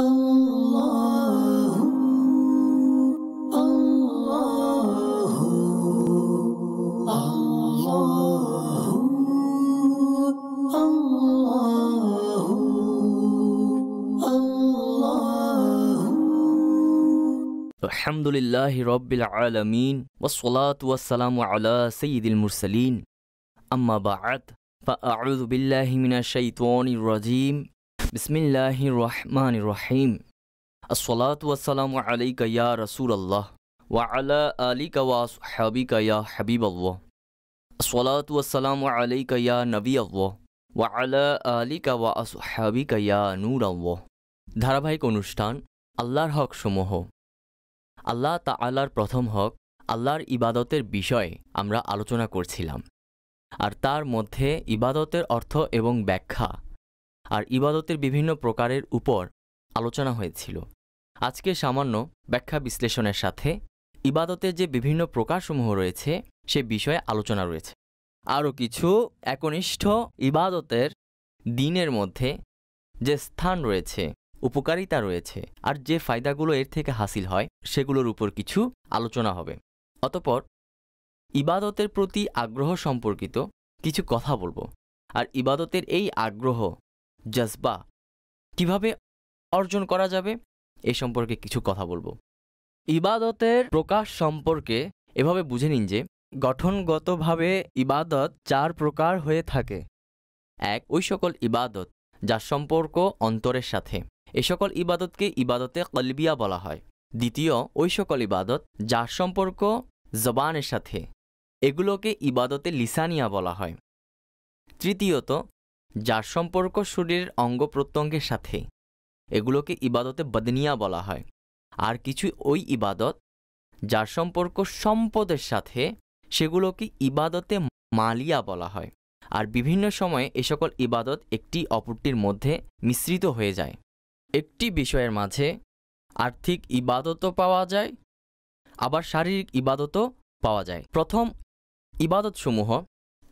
الحمد لله رب العالمين والصلاة والسلام على سيد المرسلين أما بعد فأعوذ بالله من الشيطان الرجيم বিসমিল্লাহ রহমান রহিম আসলাত ওয়াসালাম আলিকা ইয়া রসুল আল্লাহ ওয়া আলা আলিকা ওয়া হাবিকা ইয়া হাবিব আল্লাহ আসলাত ওয়াসালাম আলিকা ইয়া নবী আল্লাহ ওয়া আলা আলিকা ওয়া আসহাবিকা ইয়া নূর ধারাবাহিক অনুষ্ঠান আল্লাহর হক সমূহ আল্লাহ তা আল্লাহর প্রথম হক আল্লাহর ইবাদতের বিষয়ে আমরা আলোচনা করছিলাম আর তার মধ্যে ইবাদতের অর্থ এবং ব্যাখ্যা আর ইবাদতের বিভিন্ন প্রকারের উপর আলোচনা হয়েছিল আজকে সামান্য ব্যাখ্যা বিশ্লেষণের সাথে ইবাদতের যে বিভিন্ন প্রকারসমূহ রয়েছে সে বিষয়ে আলোচনা রয়েছে আরও কিছু একনিষ্ঠ ইবাদতের দিনের মধ্যে যে স্থান রয়েছে উপকারিতা রয়েছে আর যে ফায়দাগুলো এর থেকে হাসিল হয় সেগুলোর উপর কিছু আলোচনা হবে অতপর ইবাদতের প্রতি আগ্রহ সম্পর্কিত কিছু কথা বলবো আর ইবাদতের এই আগ্রহ জজবা কিভাবে অর্জন করা যাবে এ সম্পর্কে কিছু কথা বলবো ইবাদতের প্রকাশ সম্পর্কে এভাবে বুঝে নিন যে গঠনগতভাবে ইবাদত চার প্রকার হয়ে থাকে এক ওই সকল ইবাদত যার সম্পর্ক অন্তরের সাথে এ সকল ইবাদতকে ইবাদতে কলবিয়া বলা হয় দ্বিতীয় ওই সকল ইবাদত যার সম্পর্ক জবানের সাথে এগুলোকে ইবাদতে লিসানিয়া বলা হয় তৃতীয়ত যার সম্পর্ক শরীরের অঙ্গ প্রত্যঙ্গের সাথে এগুলোকে ইবাদতে বদনিয়া বলা হয় আর কিছু ওই ইবাদত যার সম্পর্ক সম্পদের সাথে সেগুলোকে ইবাদতে মালিয়া বলা হয় আর বিভিন্ন সময়ে এ সকল ইবাদত একটি অপরটির মধ্যে মিশ্রিত হয়ে যায় একটি বিষয়ের মাঝে আর্থিক ইবাদতও পাওয়া যায় আবার শারীরিক ইবাদতও পাওয়া যায় প্রথম ইবাদতসমূহ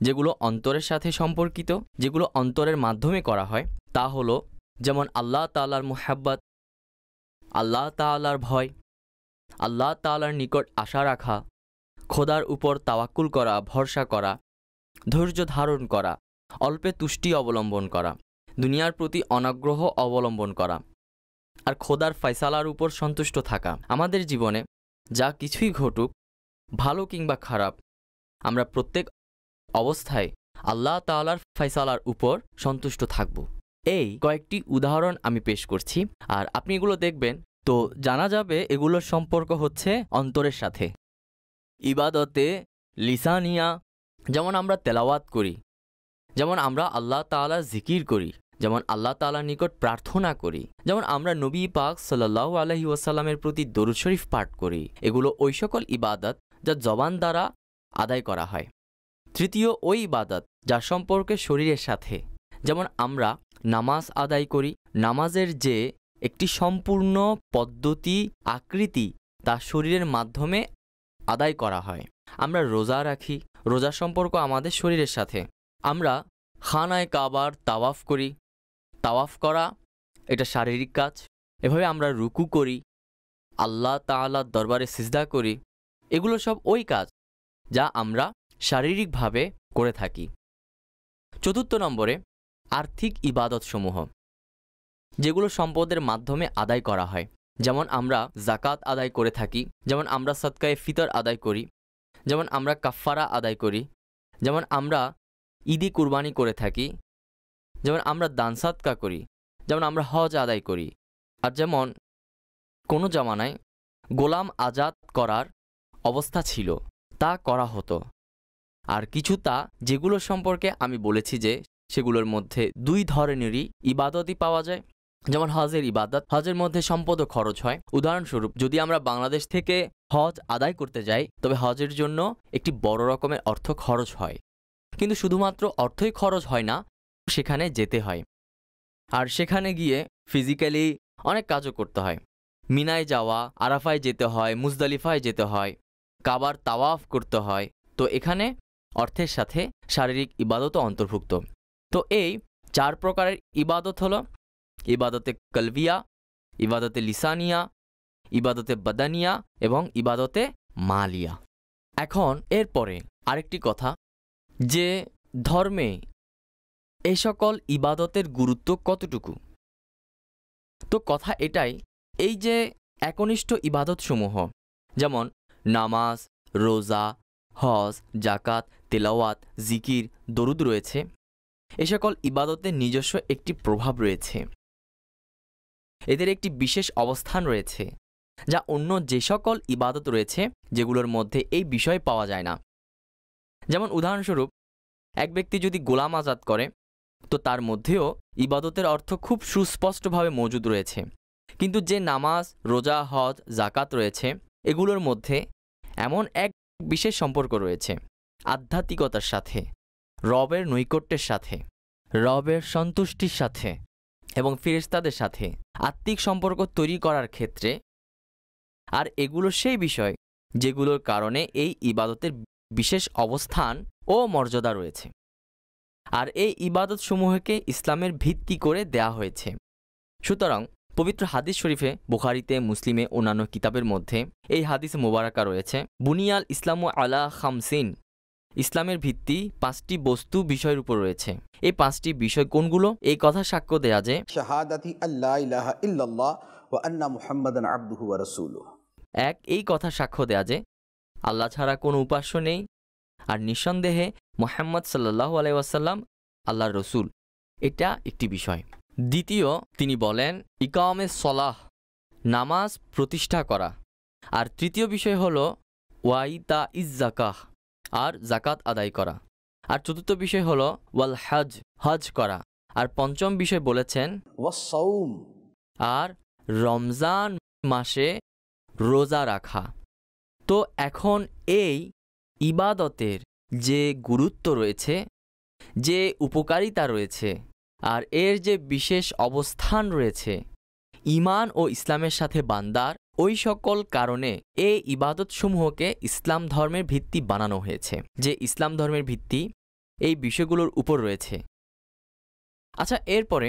যেগুলো অন্তরের সাথে সম্পর্কিত যেগুলো অন্তরের মাধ্যমে করা হয় তা হলো যেমন আল্লাহ তালার মোহাব্বত আল্লাহ তালার ভয় আল্লাহ তালার নিকট আশা রাখা খোদার উপর তাওয়াক্কুল করা ভরসা করা ধৈর্য ধারণ করা অল্পে তুষ্টি অবলম্বন করা দুনিয়ার প্রতি অনাগ্রহ অবলম্বন করা আর খোদার ফয়সালার উপর সন্তুষ্ট থাকা আমাদের জীবনে যা কিছুই ঘটুক ভালো কিংবা খারাপ আমরা প্রত্যেক অবস্থায় আল্লাহ তালার ফয়সালার উপর সন্তুষ্ট থাকব এই কয়েকটি উদাহরণ আমি পেশ করছি আর আপনি এগুলো দেখবেন তো জানা যাবে এগুলোর সম্পর্ক হচ্ছে অন্তরের সাথে ইবাদতে লিসানিয়া যেমন আমরা তেলাওয়াত করি যেমন আমরা আল্লাহ তালা জিকির করি যেমন আল্লাহ তালার নিকট প্রার্থনা করি যেমন আমরা নবী পাক সাল্লাহ আলহি ওয়াসাল্লামের প্রতি দরুদ শরীফ পাঠ করি এগুলো ওই সকল ইবাদত যা জবান দ্বারা আদায় করা হয় তৃতীয় ওই ইবাদত যার সম্পর্কে শরীরের সাথে যেমন আমরা নামাজ আদায় করি নামাজের যে একটি সম্পূর্ণ পদ্ধতি আকৃতি তা শরীরের মাধ্যমে আদায় করা হয় আমরা রোজা রাখি রোজার সম্পর্ক আমাদের শরীরের সাথে আমরা খানায় কাবার তাওয়াফ করি তাওয়াফ করা এটা শারীরিক কাজ এভাবে আমরা রুকু করি আল্লাহ তাহলার দরবারে সিজদা করি এগুলো সব ওই কাজ যা আমরা শারীরিকভাবে করে থাকি চতুর্থ নম্বরে আর্থিক ইবাদতসমূহ যেগুলো সম্পদের মাধ্যমে আদায় করা হয় যেমন আমরা জাকাত আদায় করে থাকি যেমন আমরা সৎকায়ে ফিতর আদায় করি যেমন আমরা কাফফারা আদায় করি যেমন আমরা ঈদি কুরবানি করে থাকি যেমন আমরা দান সাদকা করি যেমন আমরা হজ আদায় করি আর যেমন কোনো জামানায় গোলাম আজাদ করার অবস্থা ছিল তা করা হতো আর কিছু তা যেগুলো সম্পর্কে আমি বলেছি যে সেগুলোর মধ্যে দুই ধরনেরই ইবাদতই পাওয়া যায় যেমন হজের ইবাদত হজের মধ্যে সম্পদ খরচ হয় উদাহরণস্বরূপ যদি আমরা বাংলাদেশ থেকে হজ আদায় করতে যাই তবে হজের জন্য একটি বড় রকমের অর্থ খরচ হয় কিন্তু শুধুমাত্র অর্থই খরচ হয় না সেখানে যেতে হয় আর সেখানে গিয়ে ফিজিক্যালি অনেক কাজও করতে হয় মিনায় যাওয়া আরাফায় যেতে হয় মুজদালিফায় যেতে হয় কাবার তাওয়াফ করতে হয় তো এখানে অর্থের সাথে শারীরিক ইবাদতও অন্তর্ভুক্ত তো এই চার প্রকারের ইবাদত হল ইবাদতে কলবিয়া ইবাদতে লিসানিয়া ইবাদতে বাদানিয়া এবং ইবাদতে মালিয়া এখন এরপরে আরেকটি কথা যে ধর্মে এ সকল ইবাদতের গুরুত্ব কতটুকু তো কথা এটাই এই যে একনিষ্ঠ ইবাদতসমূহ যেমন নামাজ রোজা হজ জাকাত তেলাওয়াত জিকির দরুদ রয়েছে এ সকল ইবাদতের নিজস্ব একটি প্রভাব রয়েছে এদের একটি বিশেষ অবস্থান রয়েছে যা অন্য যে সকল ইবাদত রয়েছে যেগুলোর মধ্যে এই বিষয় পাওয়া যায় না যেমন উদাহরণস্বরূপ এক ব্যক্তি যদি গোলাম আজাদ করে তো তার মধ্যেও ইবাদতের অর্থ খুব সুস্পষ্টভাবে মজুদ রয়েছে কিন্তু যে নামাজ রোজা হজ জাকাত রয়েছে এগুলোর মধ্যে এমন এক বিশেষ সম্পর্ক রয়েছে আধ্যাত্মিকতার সাথে রবের নৈকট্যের সাথে রবের সন্তুষ্টির সাথে এবং ফিরেস্তাদের সাথে আত্মিক সম্পর্ক তৈরি করার ক্ষেত্রে আর এগুলো সেই বিষয় যেগুলোর কারণে এই ইবাদতের বিশেষ অবস্থান ও মর্যাদা রয়েছে আর এই ইবাদতসমূহকে ইসলামের ভিত্তি করে দেয়া হয়েছে সুতরাং পবিত্র হাদিস শরীফে বোখারিতে মুসলিমে অন্যান্য কিতাবের মধ্যে এই হাদিস মোবারকা রয়েছে বুনিয়াল ইসলাম আলা খামসিন ইসলামের ভিত্তি পাঁচটি বস্তু বিষয়ের উপর রয়েছে এই পাঁচটি বিষয় কোনগুলো এই কথা সাক্ষ্য দেয়া যে আল্লাহ ইলাহা এক এই কথা সাক্ষ্য দেয়া যে আল্লাহ ছাড়া কোনো উপাস্য নেই আর নিঃসন্দেহে মোহাম্মদ সাল্লাহ আলাইসাল্লাম আল্লাহর রসুল এটা একটি বিষয় দ্বিতীয় তিনি বলেন ইকামে সলাহ নামাজ প্রতিষ্ঠা করা আর তৃতীয় বিষয় হল ওয়াইতা ইজ্জাকাহ আর জাকাত আদায় করা আর চতুর্থ বিষয় হল ওয়াল হজ হজ করা আর পঞ্চম বিষয় বলেছেন আর রমজান মাসে রোজা রাখা তো এখন এই ইবাদতের যে গুরুত্ব রয়েছে যে উপকারিতা রয়েছে আর এর যে বিশেষ অবস্থান রয়েছে ইমান ও ইসলামের সাথে বান্দার ওই সকল কারণে এই ইবাদতসমূহকে ইসলাম ধর্মের ভিত্তি বানানো হয়েছে যে ইসলাম ধর্মের ভিত্তি এই বিষয়গুলোর উপর রয়েছে আচ্ছা এরপরে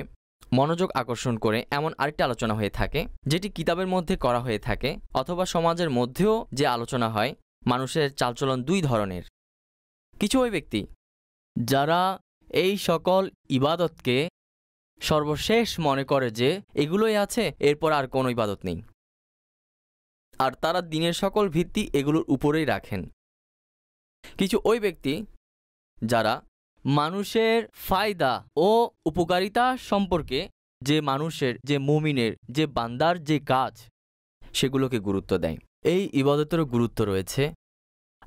মনোযোগ আকর্ষণ করে এমন আরেকটি আলোচনা হয়ে থাকে যেটি কিতাবের মধ্যে করা হয়ে থাকে অথবা সমাজের মধ্যেও যে আলোচনা হয় মানুষের চালচলন দুই ধরনের কিছু ওই ব্যক্তি যারা এই সকল ইবাদতকে সর্বশেষ মনে করে যে এগুলোই আছে এরপর আর কোনো ইবাদত নেই আর তারা দিনের সকল ভিত্তি এগুলোর উপরেই রাখেন কিছু ওই ব্যক্তি যারা মানুষের ফায়দা ও উপকারিতা সম্পর্কে যে মানুষের যে মুমিনের যে বান্দার যে কাজ সেগুলোকে গুরুত্ব দেয় এই ইবাদতেরও গুরুত্ব রয়েছে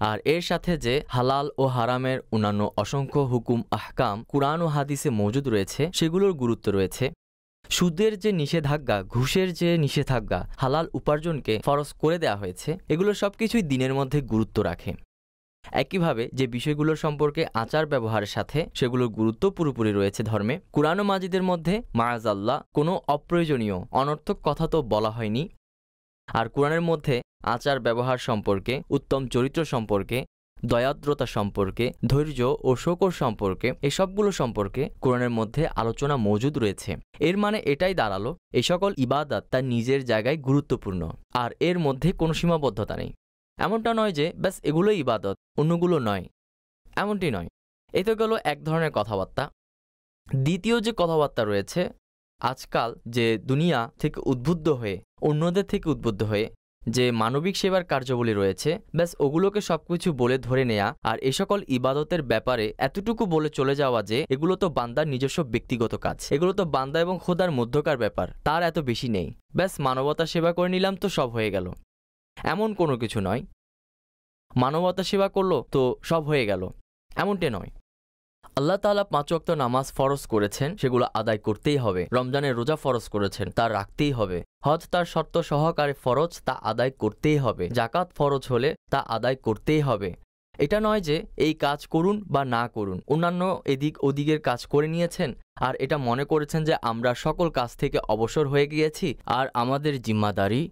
আর এর সাথে যে হালাল ও হারামের অন্যান্য অসংখ্য হুকুম আহকাম কুরআন ও হাদিসে মজুদ রয়েছে সেগুলোর গুরুত্ব রয়েছে সুদের যে নিষেধাজ্ঞা ঘুষের যে নিষেধাজ্ঞা হালাল উপার্জনকে ফরস করে দেয়া হয়েছে এগুলো সব কিছুই দিনের মধ্যে গুরুত্ব রাখে একইভাবে যে বিষয়গুলোর সম্পর্কে আচার ব্যবহারের সাথে সেগুলোর গুরুত্ব পুরোপুরি রয়েছে ধর্মে কুরআন মাজিদের মধ্যে মায়াজাল্লাহ কোনো অপ্রয়োজনীয় অনর্থক কথা তো বলা হয়নি আর কোরআনের মধ্যে আচার ব্যবহার সম্পর্কে উত্তম চরিত্র সম্পর্কে দয়াদ্রতা সম্পর্কে ধৈর্য ও শোকর সম্পর্কে এসবগুলো সম্পর্কে কোরআনের মধ্যে আলোচনা মজুদ রয়েছে এর মানে এটাই দাঁড়ালো এই সকল ইবাদত তার নিজের জায়গায় গুরুত্বপূর্ণ আর এর মধ্যে কোনো সীমাবদ্ধতা নেই এমনটা নয় যে ব্যাস এগুলোই ইবাদত অন্যগুলো নয় এমনটি নয় এ তো গেল এক ধরনের কথাবার্তা দ্বিতীয় যে কথাবার্তা রয়েছে আজকাল যে দুনিয়া থেকে উদ্বুদ্ধ হয়ে অন্যদের থেকে উদ্বুদ্ধ হয়ে যে মানবিক সেবার কার্যবলী রয়েছে ব্যাস ওগুলোকে সবকিছু বলে ধরে নেয়া আর এ সকল ইবাদতের ব্যাপারে এতটুকু বলে চলে যাওয়া যে এগুলো তো বান্দার নিজস্ব ব্যক্তিগত কাজ এগুলো তো বান্দা এবং খোদার মধ্যকার ব্যাপার তার এত বেশি নেই ব্যাস মানবতা সেবা করে নিলাম তো সব হয়ে গেল এমন কোনো কিছু নয় মানবতা সেবা করলো তো সব হয়ে গেল এমনটা নয় আল্লাহ তালা পাঁচ অক্ত নামাজ ফরজ করেছেন সেগুলো আদায় করতেই হবে রমজানের রোজা ফরজ করেছেন তা রাখতেই হবে হজ তার শর্ত সহকারে ফরজ তা আদায় করতেই হবে জাকাত ফরজ হলে তা আদায় করতেই হবে এটা নয় যে এই কাজ করুন বা না করুন অন্যান্য এদিক ওদিকের কাজ করে নিয়েছেন আর এটা মনে করেছেন যে আমরা সকল কাজ থেকে অবসর হয়ে গিয়েছি আর আমাদের জিম্মাদারি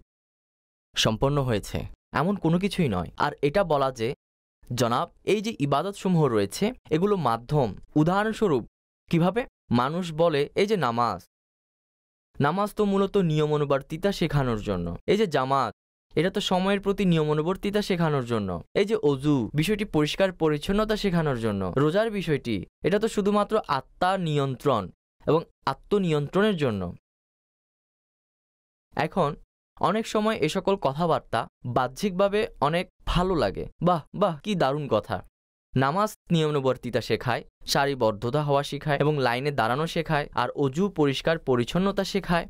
সম্পন্ন হয়েছে এমন কোনো কিছুই নয় আর এটা বলা যে জনাব এই যে ইবাদতসমূহ রয়েছে এগুলো মাধ্যম উদাহরণস্বরূপ কিভাবে মানুষ বলে এই যে নামাজ নামাজ তো মূলত নিয়মানুবর্তিতা শেখানোর জন্য এই যে জামাত এটা তো সময়ের প্রতি নিয়মানুবর্তিতা শেখানোর জন্য এই যে অজু বিষয়টি পরিষ্কার পরিচ্ছন্নতা শেখানোর জন্য রোজার বিষয়টি এটা তো শুধুমাত্র আত্মা নিয়ন্ত্রণ এবং আত্মনিয়ন্ত্রণের জন্য এখন অনেক সময় এ সকল কথাবার্তা বাহ্যিকভাবে অনেক ভালো লাগে বাহ বাহ কি দারুণ কথা নামাজ নিয়মানুবর্তিতা শেখায় সারিবদ্ধতা হওয়া শেখায় এবং লাইনে দাঁড়ানো শেখায় আর অজু পরিষ্কার পরিচ্ছন্নতা শেখায়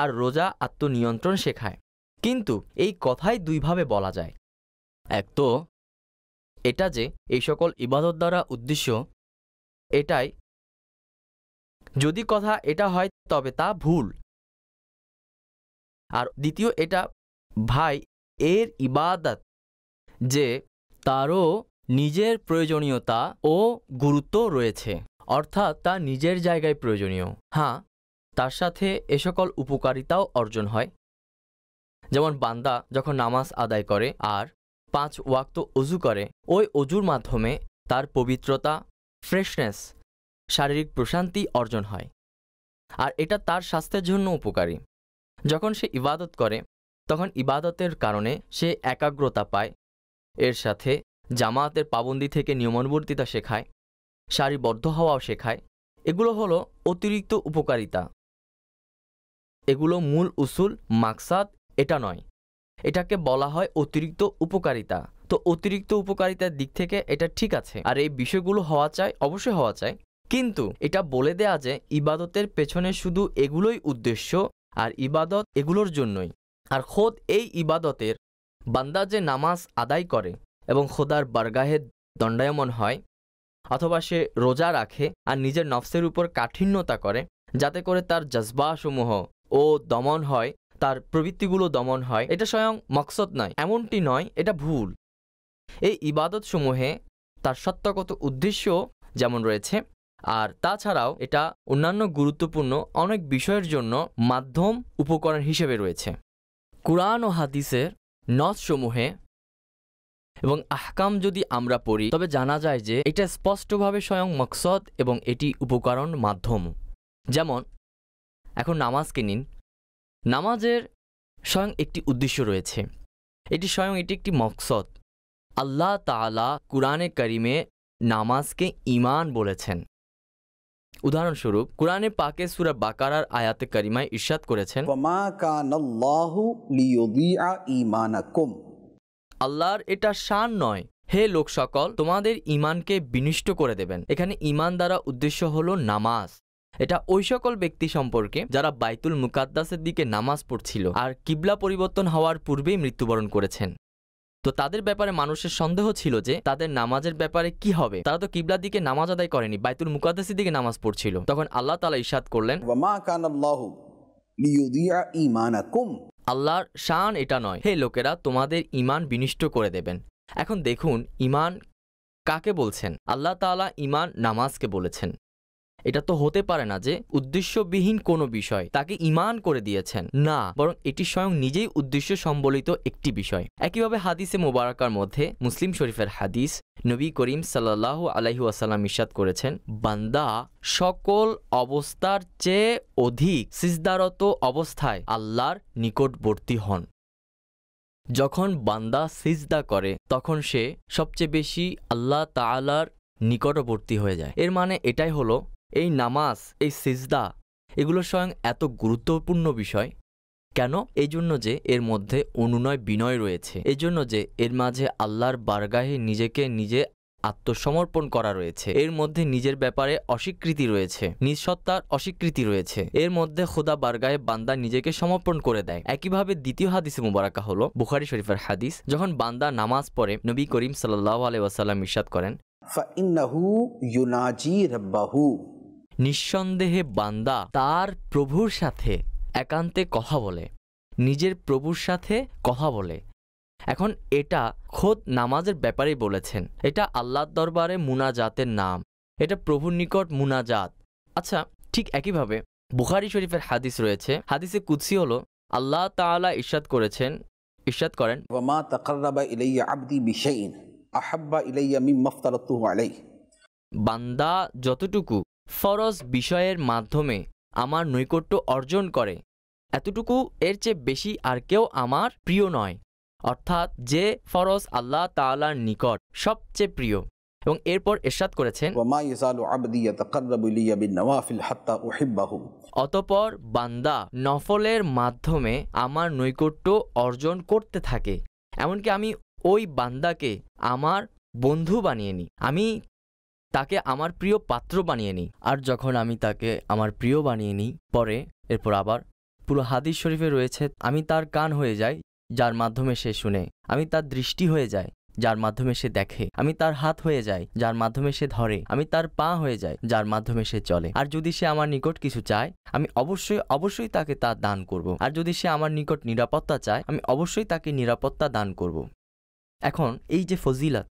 আর রোজা আত্মনিয়ন্ত্রণ শেখায় কিন্তু এই কথাই দুইভাবে বলা যায় এক তো এটা যে এই সকল ইবাদত দ্বারা উদ্দেশ্য এটাই যদি কথা এটা হয় তবে তা ভুল আর দ্বিতীয় এটা ভাই এর ইবাদত যে তারও নিজের প্রয়োজনীয়তা ও গুরুত্ব রয়েছে অর্থাৎ তা নিজের জায়গায় প্রয়োজনীয় হ্যাঁ তার সাথে এ সকল উপকারিতাও অর্জন হয় যেমন বান্দা যখন নামাজ আদায় করে আর পাঁচ ওয়াক্ত অজু করে ওই অজুর মাধ্যমে তার পবিত্রতা ফ্রেশনেস শারীরিক প্রশান্তি অর্জন হয় আর এটা তার স্বাস্থ্যের জন্য উপকারী যখন সে ইবাদত করে তখন ইবাদতের কারণে সে একাগ্রতা পায় এর সাথে জামায়াতের পাবন্দি থেকে নিয়মানুবর্তিতা শেখায় সারিবদ্ধ হওয়াও শেখায় এগুলো হলো অতিরিক্ত উপকারিতা এগুলো মূল উসুল মাকসাদ এটা নয় এটাকে বলা হয় অতিরিক্ত উপকারিতা তো অতিরিক্ত উপকারিতার দিক থেকে এটা ঠিক আছে আর এই বিষয়গুলো হওয়া চায় অবশ্যই হওয়া চায় কিন্তু এটা বলে দেয়া যে ইবাদতের পেছনে শুধু এগুলোই উদ্দেশ্য আর ইবাদত এগুলোর জন্যই আর খোদ এই ইবাদতের বান্দা যে নামাজ আদায় করে এবং খোদার বারগাহে দণ্ডায়মন হয় অথবা সে রোজা রাখে আর নিজের নফসের উপর কাঠিন্যতা করে যাতে করে তার জজবাসমূহ ও দমন হয় তার প্রবৃত্তিগুলো দমন হয় এটা স্বয়ং মকসদ নয় এমনটি নয় এটা ভুল এই ইবাদতসমূহে তার সত্যগত উদ্দেশ্য যেমন রয়েছে আর তাছাড়াও এটা অন্যান্য গুরুত্বপূর্ণ অনেক বিষয়ের জন্য মাধ্যম উপকরণ হিসেবে রয়েছে কুরআন ও হাদিসের নসমূহে এবং আহকাম যদি আমরা পড়ি তবে জানা যায় যে এটা স্পষ্টভাবে স্বয়ং মকসদ এবং এটি উপকরণ মাধ্যম যেমন এখন নামাজকে নিন নামাজের স্বয়ং একটি উদ্দেশ্য রয়েছে এটি স্বয়ং এটি একটি মকসদ আল্লাহ তালা কুরআনে করিমে নামাজকে ইমান বলেছেন উদাহরণস্বরূপ কোরআনে পাকে সুরা বাকারার আয়াতে কারিমায় ইরশাদ করেছেন আল্লাহর এটা শান নয় হে লোক সকল তোমাদের ইমানকে বিনিষ্ট করে দেবেন এখানে ইমান দ্বারা উদ্দেশ্য হল নামাজ এটা ওই সকল ব্যক্তি সম্পর্কে যারা বাইতুল মুকাদ্দাসের দিকে নামাজ পড়ছিল আর কিবলা পরিবর্তন হওয়ার পূর্বেই মৃত্যুবরণ করেছেন তো তাদের ব্যাপারে মানুষের সন্দেহ ছিল যে তাদের নামাজের ব্যাপারে কি হবে তারা তো কিবলার দিকে নামাজ আদায় করেনি বাইতুল মুকাদ্দাসের দিকে নামাজ পড়ছিল তখন আল্লাহ তালা ইসাদ করলেন আল্লাহর শান এটা নয় হে লোকেরা তোমাদের ইমান বিনিষ্ট করে দেবেন এখন দেখুন ইমান কাকে বলছেন আল্লাহ তালা ইমান নামাজকে বলেছেন এটা তো হতে পারে না যে উদ্দেশ্যবিহীন কোনো বিষয় তাকে ইমান করে দিয়েছেন না বরং এটি স্বয়ং নিজেই উদ্দেশ্য সম্বলিত একটি বিষয় একইভাবে হাদিসে মোবারকার মধ্যে মুসলিম শরীফের হাদিস নবী করিম সাল্লাহ আলাইহু আসাল্লাম ইসাদ করেছেন বান্দা সকল অবস্থার চেয়ে অধিক সিজদারত অবস্থায় আল্লাহর নিকটবর্তী হন যখন বান্দা সিজদা করে তখন সে সবচেয়ে বেশি আল্লাহ তালার নিকটবর্তী হয়ে যায় এর মানে এটাই হলো এই নামাজ এই সিজদা এগুলো স্বয়ং এত গুরুত্বপূর্ণ বিষয় কেন এই জন্য যে এর মধ্যে অনুনয় বিনয় রয়েছে এই জন্য যে এর মাঝে আল্লাহর বারগাহে নিজেকে নিজে আত্মসমর্পণ করা রয়েছে এর মধ্যে নিজের ব্যাপারে অস্বীকৃতি রয়েছে নিঃসত্তার অস্বীকৃতি রয়েছে এর মধ্যে খোদা বারগায়ে বান্দা নিজেকে সমর্পণ করে দেয় একইভাবে দ্বিতীয় হাদিসে মুবারাকা হল বুখারি শরীফের হাদিস যখন বান্দা নামাজ পড়ে নবী করিম সাল্লাহ আলহাম ইসাদ করেন নিঃসন্দেহে বান্দা তার প্রভুর সাথে একান্তে কথা বলে নিজের প্রভুর সাথে কথা বলে এখন এটা খোদ নামাজের ব্যাপারেই বলেছেন এটা আল্লাহর দরবারে মুনাজাতের নাম এটা প্রভুর নিকট মুনাজাত আচ্ছা ঠিক একইভাবে বুখারি শরীফের হাদিস রয়েছে হাদিসে কুৎসি হলো আল্লাহ তালা ইরশাদ করেছেন ইরশাদ করেন ইলাইয়া বান্দা যতটুকু ফরজ বিষয়ের মাধ্যমে আমার নৈকট্য অর্জন করে এতটুকু এর চেয়ে বেশি আর কেউ আমার প্রিয় নয় অর্থাৎ যে ফরজ আল্লাহ তালার নিকট সবচেয়ে প্রিয় এবং এরপর এরশাদ করেছেন অতপর বান্দা নফলের মাধ্যমে আমার নৈকট্য অর্জন করতে থাকে এমনকি আমি ওই বান্দাকে আমার বন্ধু বানিয়ে নিই আমি তাকে আমার প্রিয় পাত্র বানিয়ে নিই আর যখন আমি তাকে আমার প্রিয় বানিয়ে নিই পরে এরপর আবার পুরো হাদিস শরীফে রয়েছে আমি তার কান হয়ে যাই যার মাধ্যমে সে শুনে আমি তার দৃষ্টি হয়ে যায় যার মাধ্যমে সে দেখে আমি তার হাত হয়ে যায় যার মাধ্যমে সে ধরে আমি তার পা হয়ে যায় যার মাধ্যমে সে চলে আর যদি সে আমার নিকট কিছু চায় আমি অবশ্যই অবশ্যই তাকে তা দান করব। আর যদি সে আমার নিকট নিরাপত্তা চায় আমি অবশ্যই তাকে নিরাপত্তা দান করব। এখন এই যে ফজিলাত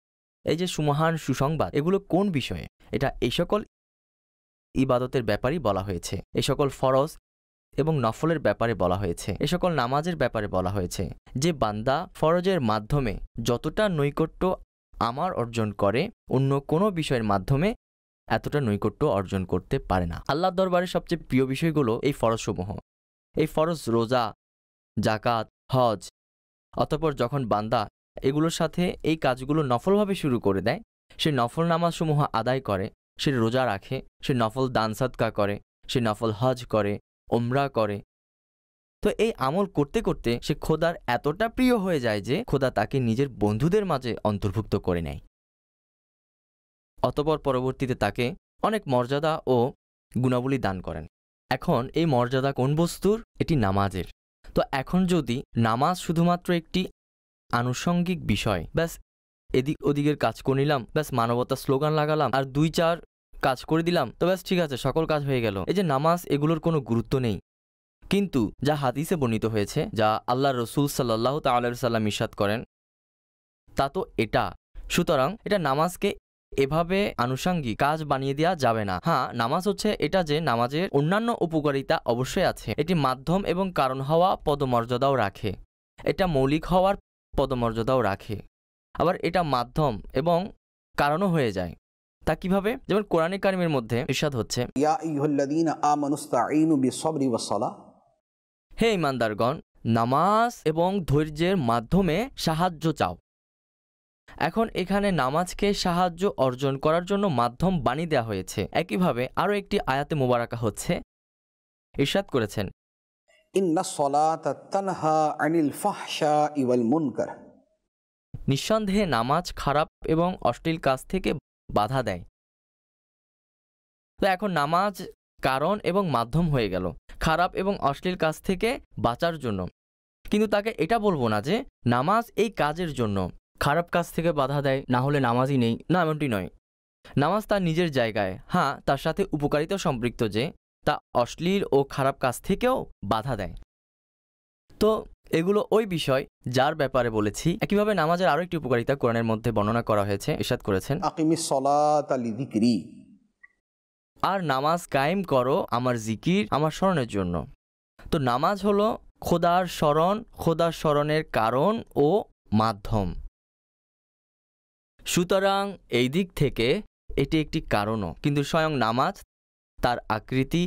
এই যে সুমহান সুসংবাদ এগুলো কোন বিষয়ে এটা এই সকল ইবাদতের ব্যাপারেই বলা হয়েছে এ সকল ফরজ এবং নফলের ব্যাপারে বলা হয়েছে এ সকল নামাজের ব্যাপারে বলা হয়েছে যে বান্দা ফরজের মাধ্যমে যতটা নৈকট্য আমার অর্জন করে অন্য কোনো বিষয়ের মাধ্যমে এতটা নৈকট্য অর্জন করতে পারে না আল্লাহ দরবারের সবচেয়ে প্রিয় বিষয়গুলো এই ফরজসমূহ এই ফরজ রোজা জাকাত হজ অতপর যখন বান্দা এগুলোর সাথে এই কাজগুলো নফলভাবে শুরু করে দেয় সে নফল নামাজসমূহ আদায় করে সে রোজা রাখে সে নফল দান সাদকা করে সে নফল হজ করে ওমরা করে তো এই আমল করতে করতে সে খোদার এতটা প্রিয় হয়ে যায় যে খোদা তাকে নিজের বন্ধুদের মাঝে অন্তর্ভুক্ত করে নেয় অতপর পরবর্তীতে তাকে অনেক মর্যাদা ও গুণাবলী দান করেন এখন এই মর্যাদা কোন বস্তুর এটি নামাজের তো এখন যদি নামাজ শুধুমাত্র একটি আনুষঙ্গিক বিষয় ব্যাস এদিক ওদিকের কাজ করে নিলাম ব্যাস মানবতার স্লোগান লাগালাম আর দুই চার কাজ করে দিলাম তো ব্যাস ঠিক আছে সকল কাজ হয়ে গেল এই যে নামাজ এগুলোর কোনো গুরুত্ব নেই কিন্তু যা হাদিসে বর্ণিত হয়েছে যা আল্লাহ রসুল সাল্লাহ সাল্লাম ইসাদ করেন তা তো এটা সুতরাং এটা নামাজকে এভাবে আনুষঙ্গিক কাজ বানিয়ে দেওয়া যাবে না হ্যাঁ নামাজ হচ্ছে এটা যে নামাজের অন্যান্য উপকারিতা অবশ্যই আছে এটি মাধ্যম এবং কারণ হওয়া পদমর্যাদাও রাখে এটা মৌলিক হওয়ার পদমর্যাদাও রাখে আবার এটা মাধ্যম এবং কারণও হয়ে যায় তা কিভাবে যেমন কোরআনে কারিমের মধ্যে ইসাদ হচ্ছে হে ইমানদারগণ নামাজ এবং ধৈর্যের মাধ্যমে সাহায্য চাও এখন এখানে নামাজকে সাহায্য অর্জন করার জন্য মাধ্যম বাণী দেওয়া হয়েছে একইভাবে আরও একটি আয়াতে মোবারাকা হচ্ছে ইরশাদ করেছেন নিঃসন্দেহে নামাজ খারাপ এবং অশ্লীল কাজ থেকে বাধা দেয় তো এখন নামাজ কারণ এবং মাধ্যম হয়ে গেল খারাপ এবং অশ্লীল কাজ থেকে বাঁচার জন্য কিন্তু তাকে এটা বলবো না যে নামাজ এই কাজের জন্য খারাপ কাজ থেকে বাধা দেয় না হলে নামাজই নেই না এমনটি নয় নামাজ তার নিজের জায়গায় হ্যাঁ তার সাথে উপকারিতা সম্পৃক্ত যে তা অশ্লীল ও খারাপ কাজ থেকেও বাধা দেয় তো এগুলো ওই বিষয় যার ব্যাপারে বলেছি একইভাবে নামাজের আরও একটি উপকারিতা কোরআনের মধ্যে বর্ণনা করা হয়েছে ইরশাদ করেছেন আর নামাজ কায়েম করো আমার জিকির আমার স্মরণের জন্য তো নামাজ হলো খোদার স্মরণ খোদার স্মরণের কারণ ও মাধ্যম সুতরাং এই দিক থেকে এটি একটি কারণও কিন্তু স্বয়ং নামাজ তার আকৃতি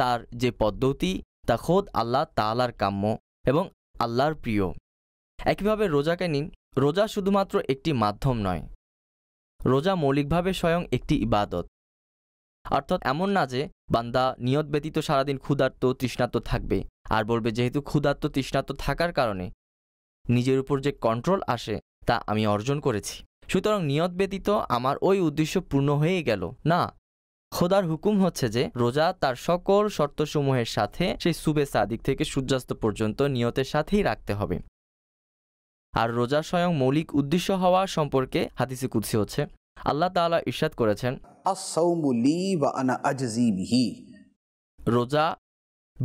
তার যে পদ্ধতি তা খোদ আল্লাহ তালার কাম্য এবং আল্লাহর প্রিয় একইভাবে রোজাকে নিন রোজা শুধুমাত্র একটি মাধ্যম নয় রোজা মৌলিকভাবে স্বয়ং একটি ইবাদত অর্থাৎ এমন না যে বান্দা নিয়ত ব্যতীত সারাদিন ক্ষুধার্ত তৃষ্ণার্ত থাকবে আর বলবে যেহেতু ক্ষুধার্ত তৃষ্ণার্ত থাকার কারণে নিজের উপর যে কন্ট্রোল আসে তা আমি অর্জন করেছি সুতরাং নিয়ত ব্যতীত আমার ওই উদ্দেশ্য পূর্ণ হয়েই গেল না খোদার হুকুম হচ্ছে যে রোজা তার সকল শর্তসমূহের সাথে সেই সুবে সাদিক থেকে সূর্যাস্ত পর্যন্ত নিয়তের সাথেই রাখতে হবে আর রোজা স্বয়ং মৌলিক উদ্দেশ্য হওয়া সম্পর্কে হাদিসে কুদ্সি হচ্ছে আল্লাহ তাআলা ইরশাদ করেছেন রোজা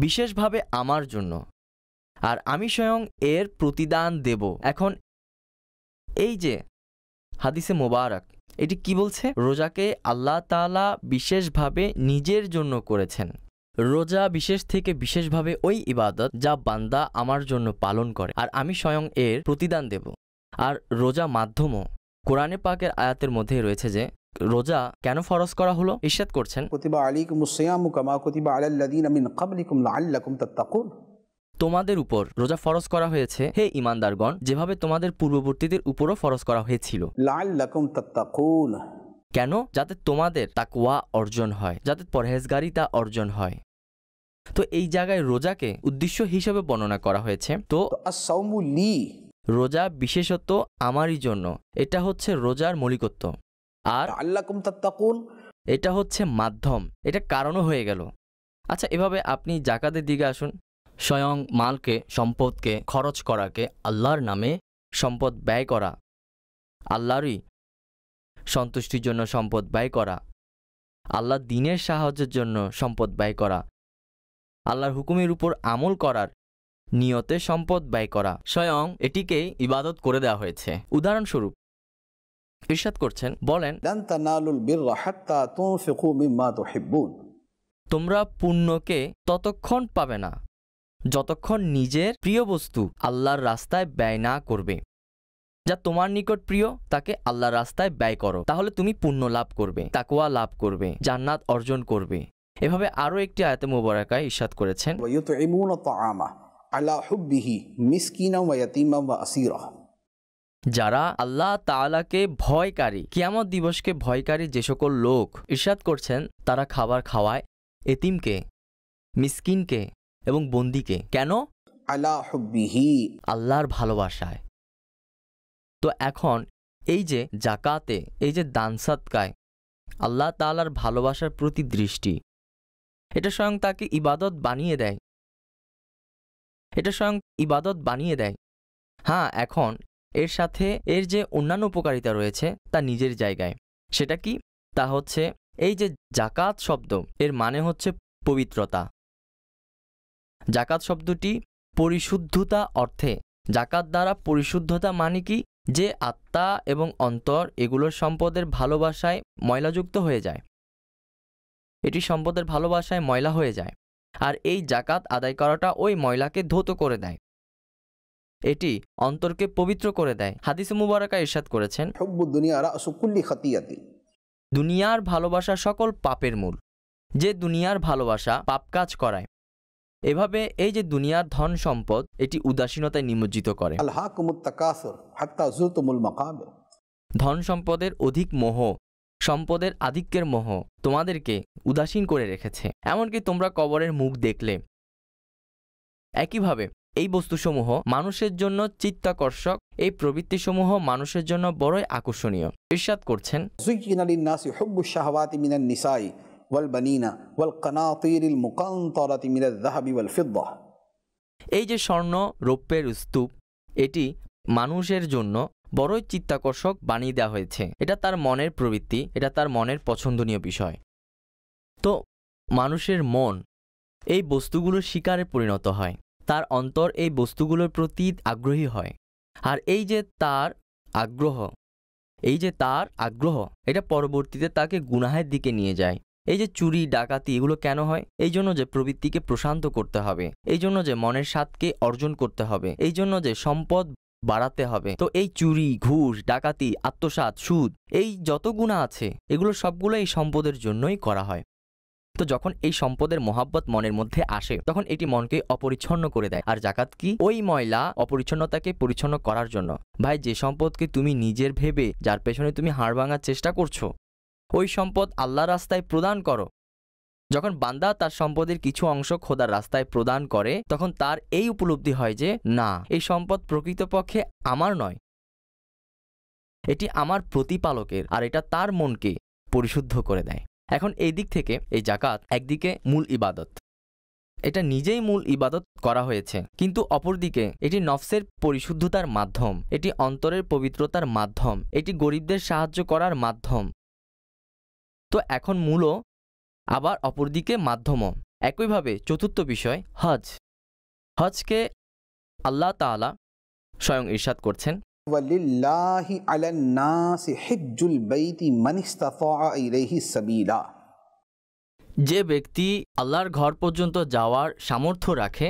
বিশেষভাবে আমার জন্য আর আমি স্বয়ং এর প্রতিদান দেব এখন এই যে হাদিসে মোবারক এটি কি বলছে রোজাকে আল্লাহ তালা বিশেষভাবে নিজের জন্য করেছেন রোজা বিশেষ থেকে বিশেষভাবে ওই ইবাদত যা বান্দা আমার জন্য পালন করে আর আমি স্বয়ং এর প্রতিদান দেব আর রোজা মাধ্যমও কোরআনে পাকের আয়াতের মধ্যে রয়েছে যে রোজা কেন ফরজ করা হলো ইশাদ করছেন কতিবা আলী কুমুসাম কামা কতিবা আলাল্লাদিন আমিন কাবলিকুম লাআল্লাকুম তাত্তাকুন তোমাদের উপর রোজা ফরজ করা হয়েছে হে ইমানদারগণ যেভাবে তোমাদের পূর্ববর্তীদের উপরও ফরজ করা হয়েছিল কেন যাতে তোমাদের তাকুয়া অর্জন হয় যাতে পরহেজগারিতা অর্জন হয় তো এই জায়গায় রোজাকে উদ্দেশ্য হিসেবে বর্ণনা করা হয়েছে তো রোজা বিশেষত আমারই জন্য এটা হচ্ছে রোজার মৌলিকত্ব আর আল্লাকুম তাত্তাকুন এটা হচ্ছে মাধ্যম এটা কারণও হয়ে গেল আচ্ছা এভাবে আপনি জাকাতের দিকে আসুন স্বয়ং মালকে সম্পদকে খরচ করাকে আল্লাহর নামে সম্পদ ব্যয় করা আল্লাহরই সন্তুষ্টির জন্য সম্পদ ব্যয় করা আল্লাহ দিনের সাহায্যের জন্য সম্পদ ব্যয় করা আল্লাহর হুকুমের উপর আমল করার নিয়তে সম্পদ ব্যয় করা স্বয়ং এটিকে ইবাদত করে দেওয়া হয়েছে উদাহরণস্বরূপ ইরশাদ করছেন বলেন তোমরা পুণ্যকে ততক্ষণ পাবে না যতক্ষণ নিজের প্রিয় বস্তু আল্লাহর রাস্তায় ব্যয় না করবে যা তোমার নিকট প্রিয় তাকে আল্লাহর রাস্তায় ব্যয় করো তাহলে তুমি পুণ্য লাভ করবে তাকুয়া লাভ করবে জান্নাত অর্জন করবে এভাবে আরও একটি আয়াতে মোবারকায় ইস্বাদ করেছেন যারা আল্লাহ তালাকে ভয়কারী কিয়ামত দিবসকে ভয়কারী যে সকল লোক ঈর্ষাদ করছেন তারা খাবার খাওয়ায় এতিমকে মিসকিনকে এবং বন্দিকে কেন আল্লাহর ভালোবাসায় তো এখন এই যে জাকাতে এই যে দানসাতকায় আল্লাহ তালার ভালোবাসার প্রতি দৃষ্টি এটা স্বয়ং তাকে ইবাদত বানিয়ে দেয় এটা স্বয়ং ইবাদত বানিয়ে দেয় হ্যাঁ এখন এর সাথে এর যে অন্যান্য উপকারিতা রয়েছে তা নিজের জায়গায় সেটা কি তা হচ্ছে এই যে জাকাত শব্দ এর মানে হচ্ছে পবিত্রতা জাকাত শব্দটি পরিশুদ্ধতা অর্থে জাকাত দ্বারা পরিশুদ্ধতা মানে কি যে আত্মা এবং অন্তর এগুলোর সম্পদের ভালোবাসায় ময়লাযুক্ত হয়ে যায় এটি সম্পদের ভালোবাসায় ময়লা হয়ে যায় আর এই জাকাত আদায় করাটা ওই ময়লাকে ধৌত করে দেয় এটি অন্তরকে পবিত্র করে দেয় হাদিস মুবারকা ইরশাদ করেছেন দুনিয়ার ভালোবাসা সকল পাপের মূল যে দুনিয়ার ভালোবাসা পাপ কাজ করায় এভাবে এই যে দুনিয়ার ধন সম্পদ এটি উদাসীনতায় নিমজ্জিত করে ধন সম্পদের অধিক মোহ সম্পদের আধিক্যের মোহ তোমাদেরকে উদাসীন করে রেখেছে এমনকি তোমরা কবরের মুখ দেখলে একইভাবে এই বস্তুসমূহ মানুষের জন্য চিত্তাকর্ষক এই প্রবৃত্তিসমূহ মানুষের জন্য বড়ই আকর্ষণীয় ইরশাদ করছেন ওয়ালবানিনা ওয়াল কানাতির মুকান্তরাতি মিরাজ জাহাবি এই যে স্বর্ণ রৌপ্যের স্তূপ এটি মানুষের জন্য বড়ই চিত্তাকর্ষক বানিয়ে দেওয়া হয়েছে এটা তার মনের প্রবৃত্তি এটা তার মনের পছন্দনীয় বিষয় তো মানুষের মন এই বস্তুগুলোর শিকারে পরিণত হয় তার অন্তর এই বস্তুগুলোর প্রতি আগ্রহী হয় আর এই যে তার আগ্রহ এই যে তার আগ্রহ এটা পরবর্তীতে তাকে গুনাহের দিকে নিয়ে যায় এই যে চুরি ডাকাতি এগুলো কেন হয় এই জন্য যে প্রবৃত্তিকে প্রশান্ত করতে হবে এই জন্য যে মনের স্বাদকে অর্জন করতে হবে এই জন্য যে সম্পদ বাড়াতে হবে তো এই চুরি ঘুষ ডাকাতি আত্মসাত সুদ এই যত গুণা আছে এগুলো সবগুলো এই সম্পদের জন্যই করা হয় তো যখন এই সম্পদের মহাব্বত মনের মধ্যে আসে তখন এটি মনকে অপরিচ্ছন্ন করে দেয় আর জাকাত কি ওই ময়লা অপরিচ্ছন্নতাকে পরিচ্ছন্ন করার জন্য ভাই যে সম্পদকে তুমি নিজের ভেবে যার পেছনে তুমি হাড় ভাঙার চেষ্টা করছো ওই সম্পদ আল্লাহ রাস্তায় প্রদান করো যখন বান্দা তার সম্পদের কিছু অংশ খোদার রাস্তায় প্রদান করে তখন তার এই উপলব্ধি হয় যে না এই সম্পদ প্রকৃতপক্ষে আমার নয় এটি আমার প্রতিপালকের আর এটা তার মনকে পরিশুদ্ধ করে দেয় এখন এই দিক থেকে এই জাকাত একদিকে মূল ইবাদত এটা নিজেই মূল ইবাদত করা হয়েছে কিন্তু অপরদিকে এটি নফসের পরিশুদ্ধতার মাধ্যম এটি অন্তরের পবিত্রতার মাধ্যম এটি গরিবদের সাহায্য করার মাধ্যম তো এখন মূল আবার অপরদিকে মাধ্যমও একইভাবে চতুর্থ বিষয় হজ হজকে আল্লাহ তালা স্বয়ং ইরশাদ করছেন যে ব্যক্তি আল্লাহর ঘর পর্যন্ত যাওয়ার সামর্থ্য রাখে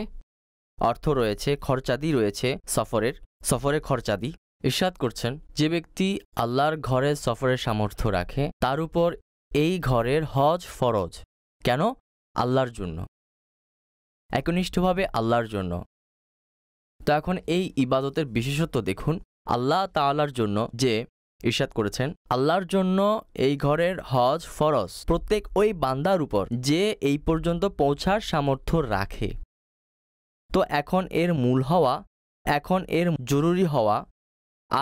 অর্থ রয়েছে খরচাদি রয়েছে সফরের সফরে খরচাদি ইরশাদ করছেন যে ব্যক্তি আল্লাহর ঘরে সফরের সামর্থ্য রাখে তার উপর এই ঘরের হজ ফরজ কেন আল্লাহর জন্য একনিষ্ঠভাবে আল্লাহর জন্য তো এখন এই ইবাদতের বিশেষত্ব দেখুন আল্লাহ তাল্লার জন্য যে ইরশাদ করেছেন আল্লাহর জন্য এই ঘরের হজ ফরজ প্রত্যেক ওই বান্দার উপর যে এই পর্যন্ত পৌঁছার সামর্থ্য রাখে তো এখন এর মূল হওয়া এখন এর জরুরি হওয়া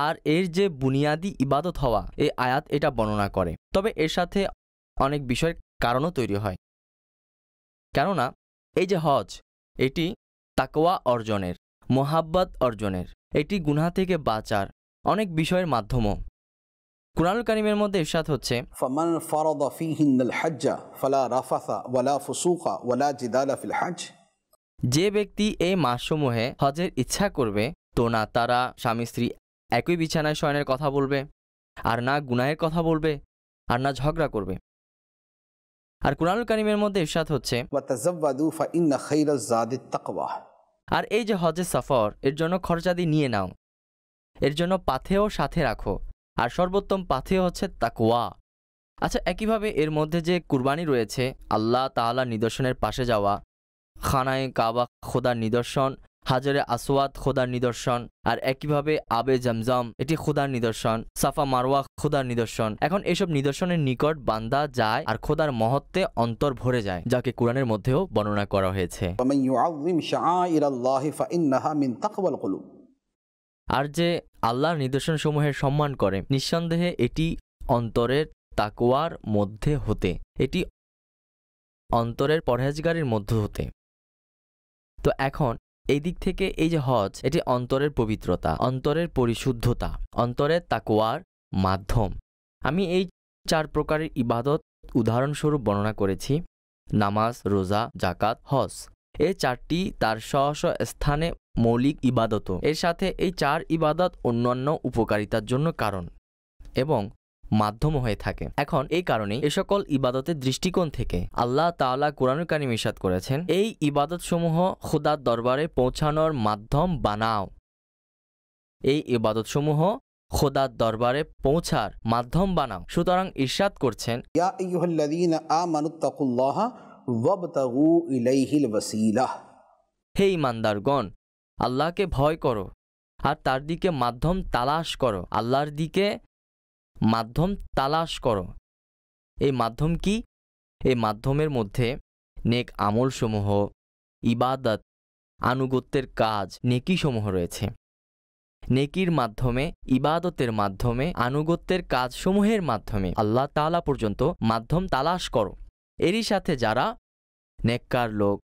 আর এর যে বুনিয়াদি ইবাদত হওয়া এই আয়াত এটা বর্ণনা করে তবে এর সাথে অনেক বিষয়ের কারণও তৈরি হয় কেননা এই যে হজ এটি তাকোয়া অর্জনের মোহাব্বত অর্জনের এটি গুনা থেকে বাঁচার অনেক বিষয়ের মাধ্যমও কুরআনুল কারিমের মধ্যে ইরশাদ হচ্ছে ফামান ফালা রাফাসা ওয়ালা ফুসুকা ওয়ালা জিদালা ফিল যে ব্যক্তি এই মাসসমূহে হজের ইচ্ছা করবে তো না তারা স্বামী স্ত্রী একই বিছানায় শয়নের কথা বলবে আর না গুনায়ের কথা বলবে আর না ঝগড়া করবে আর কুরআনুল কারিমের মধ্যে ইরশাদ হচ্ছে আর এই যে হজে সফর এর জন্য খরচাদি নিয়ে নাও এর জন্য পাথেও সাথে রাখো আর সর্বোত্তম পাথে হচ্ছে তাকুয়া আচ্ছা একইভাবে এর মধ্যে যে কুরবানি রয়েছে আল্লাহ তাআলা নিদর্শনের পাশে যাওয়া খানায় কাবা খোদার নিদর্শন হাজারে আসওয়াদ খোদার নিদর্শন আর একইভাবে আবে জমজম এটি খোদার নিদর্শন সাফা মারওয়া খোদার নিদর্শন এখন এসব নিদর্শনের নিকট বান্দা যায় আর খোদার মহত্বে অন্তর ভরে যায় যাকে কোরআনের মধ্যেও বর্ণনা করা হয়েছে আর যে আল্লাহর নিদর্শনসমূহের সম্মান করে নিঃসন্দেহে এটি অন্তরের তাকুয়ার মধ্যে হতে এটি অন্তরের পরহেজগারির মধ্য হতে তো এখন এই দিক থেকে এই যে হজ এটি অন্তরের পবিত্রতা অন্তরের পরিশুদ্ধতা অন্তরের তাকোয়ার মাধ্যম আমি এই চার প্রকারের ইবাদত উদাহরণস্বরূপ বর্ণনা করেছি নামাজ রোজা জাকাত হজ এই চারটি তার স্ব স্থানে মৌলিক ইবাদত এর সাথে এই চার ইবাদত অন্যান্য উপকারিতার জন্য কারণ এবং মাধ্যম হয়ে থাকে এখন এই কারণে এ সকল ইবাদতের দৃষ্টিকোণ থেকে আল্লাহ তাআলা কোরআন কানিম ইসাদ করেছেন এই ইবাদতসমূহ খোদার দরবারে পৌঁছানোর মাধ্যম বানাও এই ইবাদতসমূহ খোদার দরবারে পৌঁছার মাধ্যম বানাও সুতরাং ইরশাদ করছেন হে ইমানদারগণ আল্লাহকে ভয় করো আর তার দিকে মাধ্যম তালাশ করো আল্লাহর দিকে মাধ্যম তালাশ করো এই মাধ্যম কি এই মাধ্যমের মধ্যে নেক আমলসমূহ ইবাদত আনুগত্যের কাজ নেকিসমূহ রয়েছে নেকির মাধ্যমে ইবাদতের মাধ্যমে আনুগত্যের কাজসমূহের মাধ্যমে আল্লাহ তালা পর্যন্ত মাধ্যম তালাশ করো এরই সাথে যারা নেককার লোক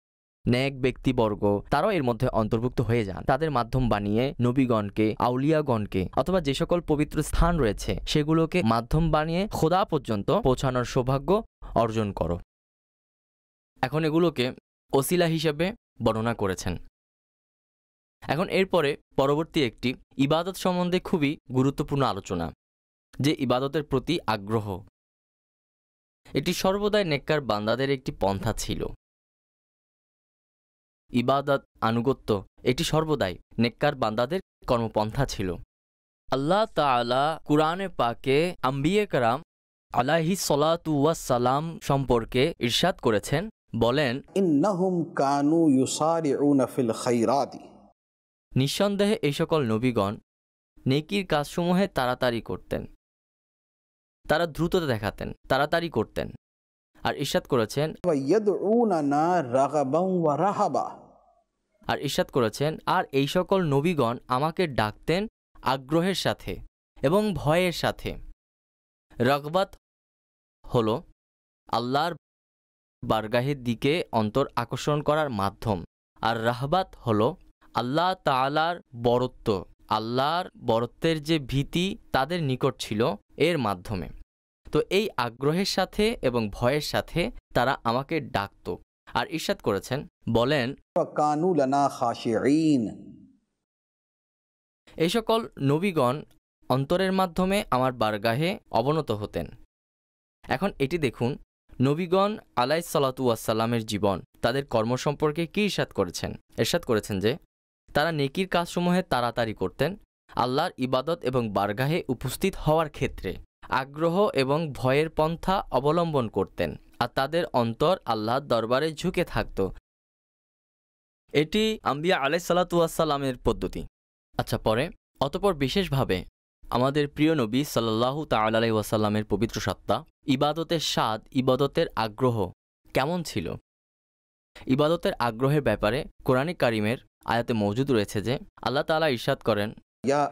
ন্যাক ব্যক্তিবর্গ তারাও এর মধ্যে অন্তর্ভুক্ত হয়ে যান তাদের মাধ্যম বানিয়ে নবীগণকে আউলিয়াগণকে অথবা যে সকল পবিত্র স্থান রয়েছে সেগুলোকে মাধ্যম বানিয়ে খোদা পর্যন্ত পৌঁছানোর সৌভাগ্য অর্জন করো এখন এগুলোকে ওসিলা হিসেবে বর্ণনা করেছেন এখন এরপরে পরবর্তী একটি ইবাদত সম্বন্ধে খুবই গুরুত্বপূর্ণ আলোচনা যে ইবাদতের প্রতি আগ্রহ এটি সর্বদাই নেককার বান্দাদের একটি পন্থা ছিল ইবাদত আনুগত্য এটি সর্বদাই নেককার বান্দাদের কর্মপন্থা ছিল আল্লাহ তালা কুরআনে পাকে আম্বিয়ে কারাম আলাহি সালাম সম্পর্কে ইরশাদ করেছেন বলেন নিঃসন্দেহে এই সকল নবীগণ নেকির কাজসমূহে তাড়াতাড়ি করতেন তারা দ্রুততা দেখাতেন তাড়াতাড়ি করতেন আর ইশাদ করেছেন আর ইশাদ করেছেন আর এই সকল নবীগণ আমাকে ডাকতেন আগ্রহের সাথে এবং ভয়ের সাথে রগবাত হল আল্লাহর বারগাহের দিকে অন্তর আকর্ষণ করার মাধ্যম আর রাহবাত হল আল্লাহ তালার বরত্ব আল্লাহর বরত্বের যে ভীতি তাদের নিকট ছিল এর মাধ্যমে তো এই আগ্রহের সাথে এবং ভয়ের সাথে তারা আমাকে ডাকত আর ইরশাদ করেছেন বলেন এই সকল নবীগণ অন্তরের মাধ্যমে আমার বারগাহে অবনত হতেন এখন এটি দেখুন নবীগণ আলাই সালাতুয়াসাল্লামের জীবন তাদের কর্ম সম্পর্কে কী ইরশাদ করেছেন এরশাদ করেছেন যে তারা নেকির কাজসমূহে তাড়াতাড়ি করতেন আল্লাহর ইবাদত এবং বারগাহে উপস্থিত হওয়ার ক্ষেত্রে আগ্রহ এবং ভয়ের পন্থা অবলম্বন করতেন আর তাদের অন্তর আল্লাহর দরবারে ঝুঁকে থাকত এটি আম্বিয়া আলাই সালাতুয়াসাল্লামের পদ্ধতি আচ্ছা পরে অতপর বিশেষভাবে আমাদের প্রিয় নবী সাল্লাহু তালাই ওয়াসাল্লামের পবিত্র সত্তা ইবাদতের স্বাদ ইবাদতের আগ্রহ কেমন ছিল ইবাদতের আগ্রহের ব্যাপারে কোরআনিক কারিমের আয়াতে মজুদ রয়েছে যে আল্লাহ তালা ইরশাদ করেন ইয়া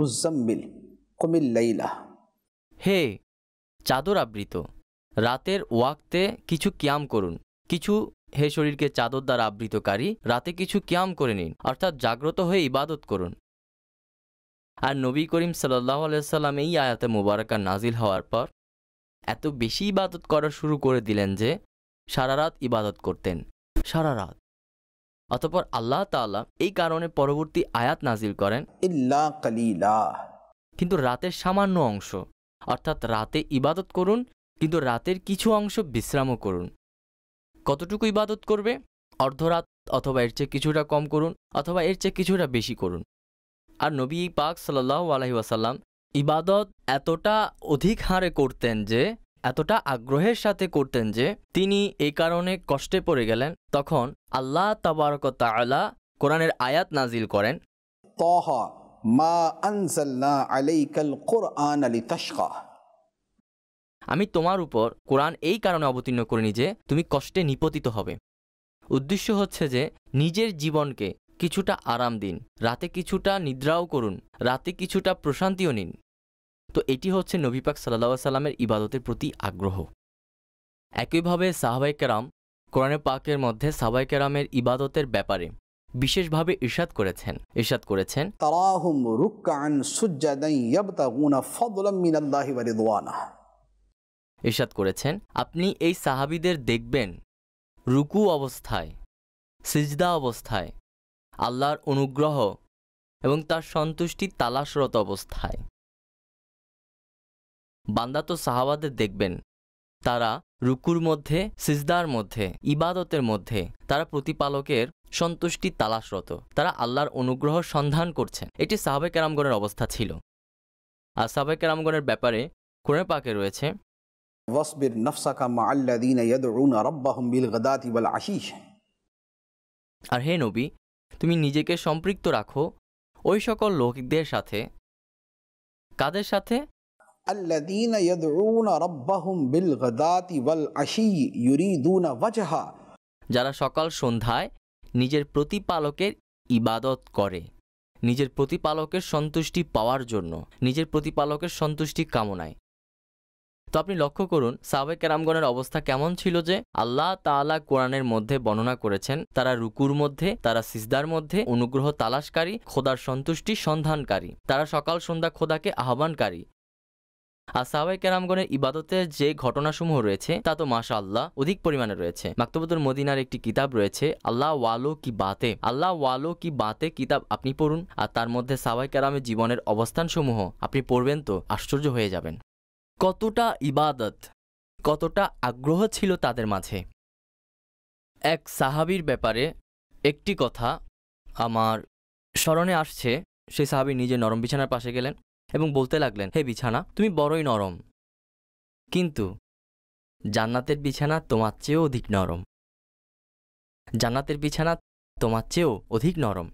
মুজাম্মিল কুমিল হে চাদর আবৃত রাতের ওয়াক্তে কিছু ক্যাম করুন কিছু হে শরীরকে চাদর দ্বারা আবৃতকারী রাতে কিছু ক্যাম করে নিন অর্থাৎ জাগ্রত হয়ে ইবাদত করুন আর নবী করিম সাল্লাহ আলাইসাল্লাম এই আয়াতে মুবারকা নাজিল হওয়ার পর এত বেশি ইবাদত করা শুরু করে দিলেন যে সারা রাত ইবাদত করতেন সারা রাত অতপর আল্লাহ তাআলা এই কারণে পরবর্তী আয়াত নাজিল করেন কিন্তু রাতের সামান্য অংশ অর্থাৎ রাতে ইবাদত করুন কিন্তু রাতের কিছু অংশ বিশ্রামও করুন কতটুকু ইবাদত করবে অর্ধরাত অথবা এর চেয়ে কিছুটা কম করুন অথবা এর চেয়ে কিছুটা বেশি করুন আর নবী পাক সাল্লাহ আলহি ওয়াসাল্লাম ইবাদত এতটা অধিক হারে করতেন যে এতটা আগ্রহের সাথে করতেন যে তিনি এই কারণে কষ্টে পড়ে গেলেন তখন আল্লাহ তাবারক কোরআনের আয়াত নাজিল করেন তহা মা আনসাল্লা আলাইকাল কোরআন আলী তাসকা আমি তোমার উপর কোরআন এই কারণে অবতীর্ণ করিনি যে তুমি কষ্টে নিপতিত হবে উদ্দেশ্য হচ্ছে যে নিজের জীবনকে কিছুটা আরাম দিন রাতে কিছুটা নিদ্রাও করুন রাতে কিছুটা প্রশান্তিও নিন তো এটি হচ্ছে নবীপাক সাল্লা সাল্লামের ইবাদতের প্রতি আগ্রহ একইভাবে কেরাম কোরআনে পাকের মধ্যে কেরামের ইবাদতের ব্যাপারে বিশেষভাবে ইরশাদ করেছেন ইরশাদ করেছেন তারাহুম রুকআন সুজ্জাদান ইয়াবতাগুনা ফাদলাম মিনাল্লাহি ওয়া রিদওয়ানা ইরশাদ করেছেন আপনি এই সাহাবিদের দেখবেন রুকু অবস্থায় সিজদা অবস্থায় আল্লাহর অনুগ্রহ এবং তার সন্তুষ্টি তালাশরত অবস্থায় বান্দা তো সাহাবাদের দেখবেন তারা রুকুর মধ্যে সিজদার মধ্যে ইবাদতের মধ্যে তারা প্রতিপালকের সন্তুষ্টি তালাশরত তারা আল্লাহর অনুগ্রহ সন্ধান করছেন এটি সাহাবেক কেরামগণের অবস্থা ছিল আর সাহাবেক কেরামগণের ব্যাপারে কোরআন পাকে রয়েছে ওয়াসবির নফসাকা মা আল্লাদিন ইয়াদউনা রাব্বাহুম বিল গাদাতি আর হে নবী তুমি নিজেকে সম্পৃক্ত রাখো ওই সকল লোকদের সাথে কাদের সাথে আল্লাদিন يدعون ربهم বিল والعشي يريدون আশি যারা সকাল সন্ধ্যায় নিজের প্রতিপালকের ইবাদত করে নিজের প্রতিপালকের সন্তুষ্টি পাওয়ার জন্য নিজের প্রতিপালকের সন্তুষ্টি কামনায় তো আপনি লক্ষ্য করুন সাবে কেরামগণের অবস্থা কেমন ছিল যে আল্লাহ তালা কোরআনের মধ্যে বর্ণনা করেছেন তারা রুকুর মধ্যে তারা সিজদার মধ্যে অনুগ্রহ তালাশকারী খোদার সন্তুষ্টি সন্ধানকারী তারা সকাল সন্ধ্যা খোদাকে আহ্বানকারী আর সাহাবাই কেরামগণের ইবাদতের যে ঘটনাসমূহ রয়েছে তা তো মাসা আল্লাহ অধিক পরিমাণে রয়েছে মাকতুবতুল মদিনার একটি কিতাব রয়েছে আল্লাহ ওয়ালো কি বাতে আল্লাহ ওয়ালো কি বাতে কিতাব আপনি পড়ুন আর তার মধ্যে সাহাবাই কেরামের জীবনের অবস্থানসমূহ আপনি পড়বেন তো আশ্চর্য হয়ে যাবেন কতটা ইবাদত কতটা আগ্রহ ছিল তাদের মাঝে এক সাহাবির ব্যাপারে একটি কথা আমার স্মরণে আসছে সেই সাহাবি নিজে নরম বিছানার পাশে গেলেন এবং বলতে লাগলেন হে বিছানা তুমি বড়ই নরম কিন্তু জান্নাতের বিছানা তোমার চেয়েও অধিক নরম জান্নাতের বিছানা তোমার চেয়েও অধিক নরম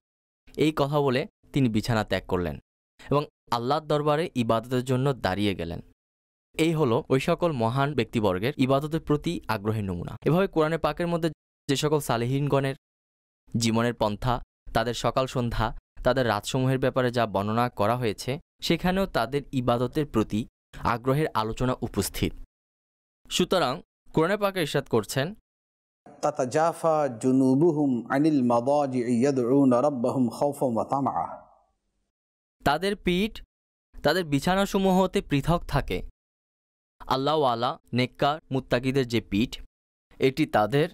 এই কথা বলে তিনি বিছানা ত্যাগ করলেন এবং আল্লাহর দরবারে ইবাদতের জন্য দাঁড়িয়ে গেলেন এই হল ওই সকল মহান ব্যক্তিবর্গের ইবাদতের প্রতি আগ্রহী নমুনা এভাবে কোরআনে পাকের মধ্যে যে সকল সালেহীনগণের জীবনের পন্থা তাদের সকাল সন্ধ্যা তাদের রাতসমূহের ব্যাপারে যা বর্ণনা করা হয়েছে সেখানেও তাদের ইবাদতের প্রতি আগ্রহের আলোচনা উপস্থিত সুতরাং কোরআনে পাকে ইসাদ করছেন তাতাজাফা জুনুবুহুম আনিল মাদাজি ইয়াদউনা রাব্বাহুম খাউফান ওয়া তামআ তাদের পিঠ তাদের বিছানাসমূহ হতে পৃথক থাকে আল্লাহওয়ালা নেককার মুত্তাকিদের যে পিঠ এটি তাদের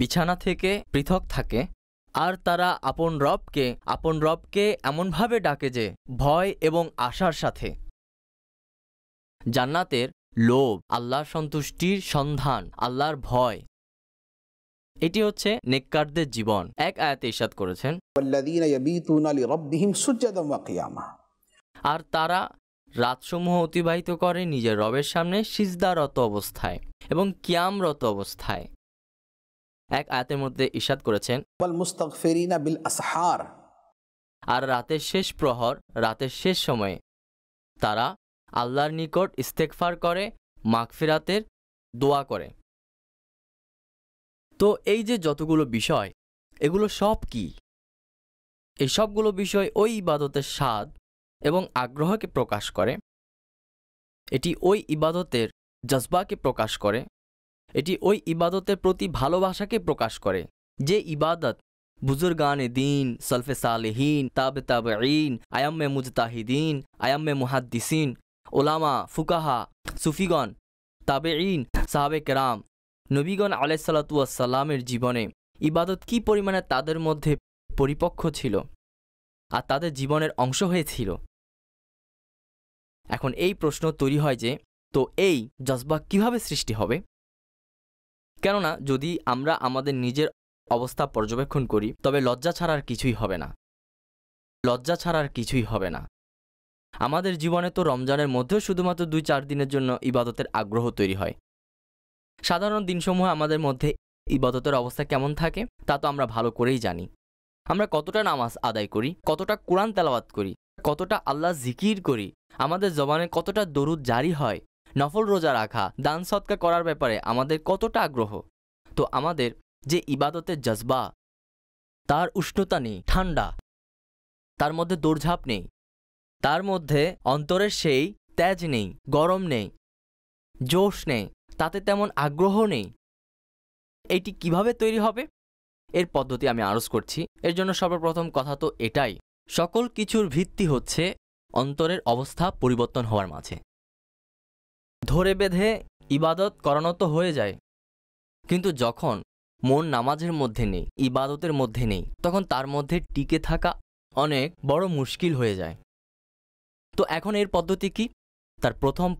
বিছানা থেকে পৃথক থাকে আর তারা আপন রবকে আপন রবকে এমনভাবে ডাকে যে ভয় এবং আশার সাথে জান্নাতের লোভ আল্লাহর সন্তুষ্টির সন্ধান আল্লাহর ভয় এটি হচ্ছে নেককারদের জীবন এক আয়াতে ইসাদ করেছেন আর তারা রাতসমূহ অতিবাহিত করে নিজের রবের সামনে সিজদারত অবস্থায় এবং ক্যামরত অবস্থায় এক আয়াতের মধ্যে ইশাদ করেছেন আর রাতের শেষ প্রহর রাতের শেষ সময়ে তারা আল্লাহর নিকট ইস্তেকফার করে মাগফিরাতের দোয়া করে তো এই যে যতগুলো বিষয় এগুলো সব কি এই সবগুলো বিষয় ওই ইবাদতের স্বাদ এবং আগ্রহকে প্রকাশ করে এটি ওই ইবাদতের জজবাকে প্রকাশ করে এটি ওই ইবাদতের প্রতি ভালোবাসাকে প্রকাশ করে যে ইবাদত বুজুরগানে দিন সলফে সালেহীন তাবে ঈন আয়াম্মে মুজতাহিদিন আয়াম্মে মুহাদ্দিসিন ওলামা ফুকাহা সুফিগণ ঈন সাহাবে কেরাম নবীগণ সাল্লামের জীবনে ইবাদত কি পরিমাণে তাদের মধ্যে পরিপক্ক ছিল আর তাদের জীবনের অংশ হয়েছিল এখন এই প্রশ্ন তৈরি হয় যে তো এই জজবা কিভাবে সৃষ্টি হবে কেননা যদি আমরা আমাদের নিজের অবস্থা পর্যবেক্ষণ করি তবে লজ্জা ছাড়ার কিছুই হবে না লজ্জা ছাড়ার কিছুই হবে না আমাদের জীবনে তো রমজানের মধ্যেও শুধুমাত্র দুই চার দিনের জন্য ইবাদতের আগ্রহ তৈরি হয় সাধারণ দিনসমূহ আমাদের মধ্যে ইবাদতের অবস্থা কেমন থাকে তা তো আমরা ভালো করেই জানি আমরা কতটা নামাজ আদায় করি কতটা কোরআন তেলাওয়াত করি কতটা আল্লাহ জিকির করি আমাদের জবানে কতটা দরুদ জারি হয় নফল রোজা রাখা দান সৎকা করার ব্যাপারে আমাদের কতটা আগ্রহ তো আমাদের যে ইবাদতের জজবা তার উষ্ণতা নেই ঠান্ডা তার মধ্যে দৌড়ঝাঁপ নেই তার মধ্যে অন্তরের সেই তেজ নেই গরম নেই জোশ নেই তাতে তেমন আগ্রহ নেই এটি কিভাবে তৈরি হবে এর পদ্ধতি আমি আরজ করছি এর জন্য সর্বপ্রথম কথা তো এটাই সকল কিছুর ভিত্তি হচ্ছে অন্তরের অবস্থা পরিবর্তন হওয়ার মাঝে ধরে বেঁধে ইবাদত করানো তো হয়ে যায় কিন্তু যখন মন নামাজের মধ্যে নেই ইবাদতের মধ্যে নেই তখন তার মধ্যে টিকে থাকা অনেক বড় মুশকিল হয়ে যায় তো এখন এর পদ্ধতি কি তার প্রথম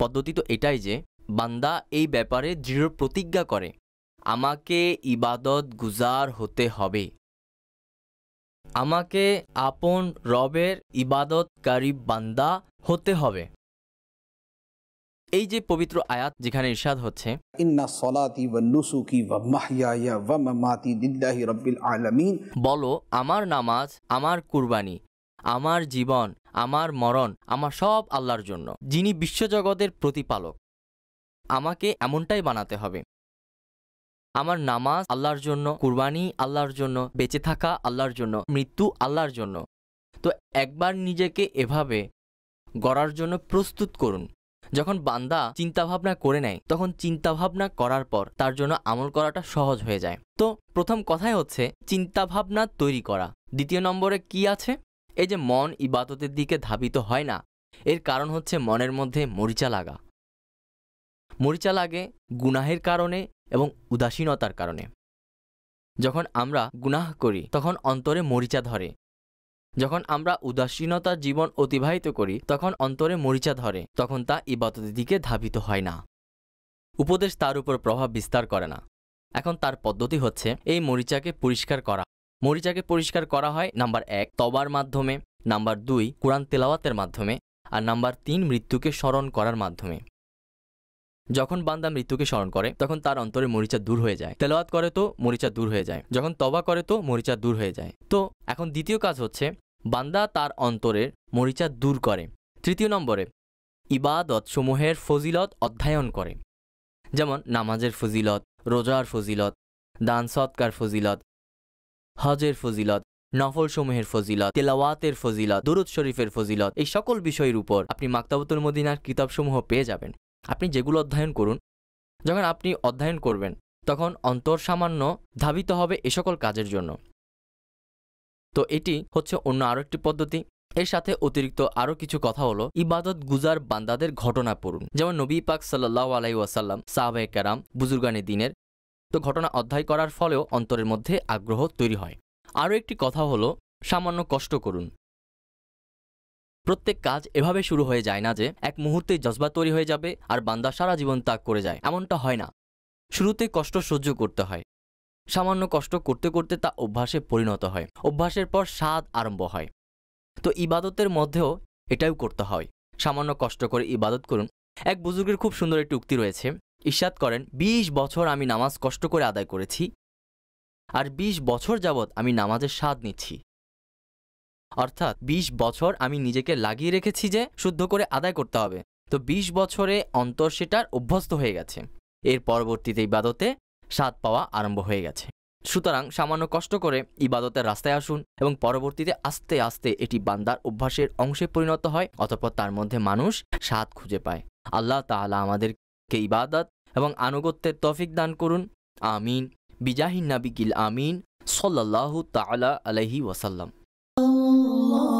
পদ্ধতি তো এটাই যে বান্দা এই ব্যাপারে দৃঢ় প্রতিজ্ঞা করে আমাকে ইবাদত গুজার হতে হবে আমাকে আপন রবের ইবাদতকারী বান্দা হতে হবে এই যে পবিত্র আয়াত যেখানে ইরশাদ হচ্ছে ইন্না সলাতি ওয়া নুসুকি ওয়া ওয়া মামাতি লিল্লাহি রাব্বিল আলামিন বলো আমার নামাজ আমার কুরবানি আমার জীবন আমার মরণ আমার সব আল্লাহর জন্য যিনি বিশ্বজগতের প্রতিপালক আমাকে এমনটাই বানাতে হবে আমার নামাজ আল্লাহর জন্য কুরবানি আল্লাহর জন্য বেঁচে থাকা আল্লাহর জন্য মৃত্যু আল্লাহর জন্য তো একবার নিজেকে এভাবে গড়ার জন্য প্রস্তুত করুন যখন বান্দা চিন্তাভাবনা করে নেয় তখন চিন্তাভাবনা করার পর তার জন্য আমল করাটা সহজ হয়ে যায় তো প্রথম কথাই হচ্ছে চিন্তাভাবনা তৈরি করা দ্বিতীয় নম্বরে কি আছে এই যে মন ইবাদতের দিকে ধাবিত হয় না এর কারণ হচ্ছে মনের মধ্যে মরিচা লাগা মরিচা লাগে গুনাহের কারণে এবং উদাসীনতার কারণে যখন আমরা গুনাহ করি তখন অন্তরে মরিচা ধরে যখন আমরা উদাসীনতার জীবন অতিবাহিত করি তখন অন্তরে মরিচা ধরে তখন তা ইবাদতের দিকে ধাবিত হয় না উপদেশ তার উপর প্রভাব বিস্তার করে না এখন তার পদ্ধতি হচ্ছে এই মরিচাকে পরিষ্কার করা মরিচাকে পরিষ্কার করা হয় নাম্বার এক তবার মাধ্যমে নাম্বার দুই কোরআন তেলাওয়াতের মাধ্যমে আর নাম্বার তিন মৃত্যুকে স্মরণ করার মাধ্যমে যখন বান্দা মৃত্যুকে স্মরণ করে তখন তার অন্তরে মরিচা দূর হয়ে যায় তেলাওয়াত করে তো মরিচা দূর হয়ে যায় যখন তবা করে তো মরিচা দূর হয়ে যায় তো এখন দ্বিতীয় কাজ হচ্ছে বান্দা তার অন্তরের মরিচা দূর করে তৃতীয় নম্বরে ইবাদত সমূহের ফজিলত অধ্যয়ন করে যেমন নামাজের ফজিলত রোজার ফজিলত দান সৎকার ফজিলত হজের ফজিলত নফল সমূহের ফজিলত তেলাওয়াতের ফজিলত দুরুদ শরীফের ফজিলত এই সকল বিষয়ের উপর আপনি মাক্তাবতুল মদিনার কিতাবসমূহ পেয়ে যাবেন আপনি যেগুলো অধ্যয়ন করুন যখন আপনি অধ্যয়ন করবেন তখন অন্তর সামান্য ধাবিত হবে এ সকল কাজের জন্য তো এটি হচ্ছে অন্য আরও একটি পদ্ধতি এর সাথে অতিরিক্ত আরও কিছু কথা হলো ইবাদত গুজার বান্দাদের ঘটনা পড়ুন যেমন নবী পাক সাল্লাহ আলাই ওয়াসাল্লাম সাহাবে কারাম বুজুর্গানী দিনের তো ঘটনা অধ্যায় করার ফলেও অন্তরের মধ্যে আগ্রহ তৈরি হয় আরও একটি কথা হলো সামান্য কষ্ট করুন প্রত্যেক কাজ এভাবে শুরু হয়ে যায় না যে এক মুহূর্তে জজবা তৈরি হয়ে যাবে আর বান্দা সারা জীবন তাক করে যায় এমনটা হয় না শুরুতে কষ্ট সহ্য করতে হয় সামান্য কষ্ট করতে করতে তা অভ্যাসে পরিণত হয় অভ্যাসের পর স্বাদ আরম্ভ হয় তো ইবাদতের মধ্যেও এটাও করতে হয় সামান্য কষ্ট করে ইবাদত করুন এক বুজুর্গের খুব সুন্দর একটি উক্তি রয়েছে ঈশাদ করেন ২০ বছর আমি নামাজ কষ্ট করে আদায় করেছি আর ২০ বছর যাবৎ আমি নামাজের স্বাদ নিচ্ছি অর্থাৎ ২০ বছর আমি নিজেকে লাগিয়ে রেখেছি যে শুদ্ধ করে আদায় করতে হবে তো ২০ বছরে অন্তর সেটার অভ্যস্ত হয়ে গেছে এর পরবর্তীতে ইবাদতে স্বাদ পাওয়া আরম্ভ হয়ে গেছে সুতরাং সামান্য কষ্ট করে ইবাদতের রাস্তায় আসুন এবং পরবর্তীতে আস্তে আস্তে এটি বান্দার অভ্যাসের অংশে পরিণত হয় অতপর তার মধ্যে মানুষ স্বাদ খুঁজে পায় আল্লাহ তাহলা আমাদেরকে ইবাদত এবং আনুগত্যের তফিক দান করুন আমিন বিজাহিন নাবিকিল আমিন সল্লাহ তালা আলহি ওয়াসাল্লাম الله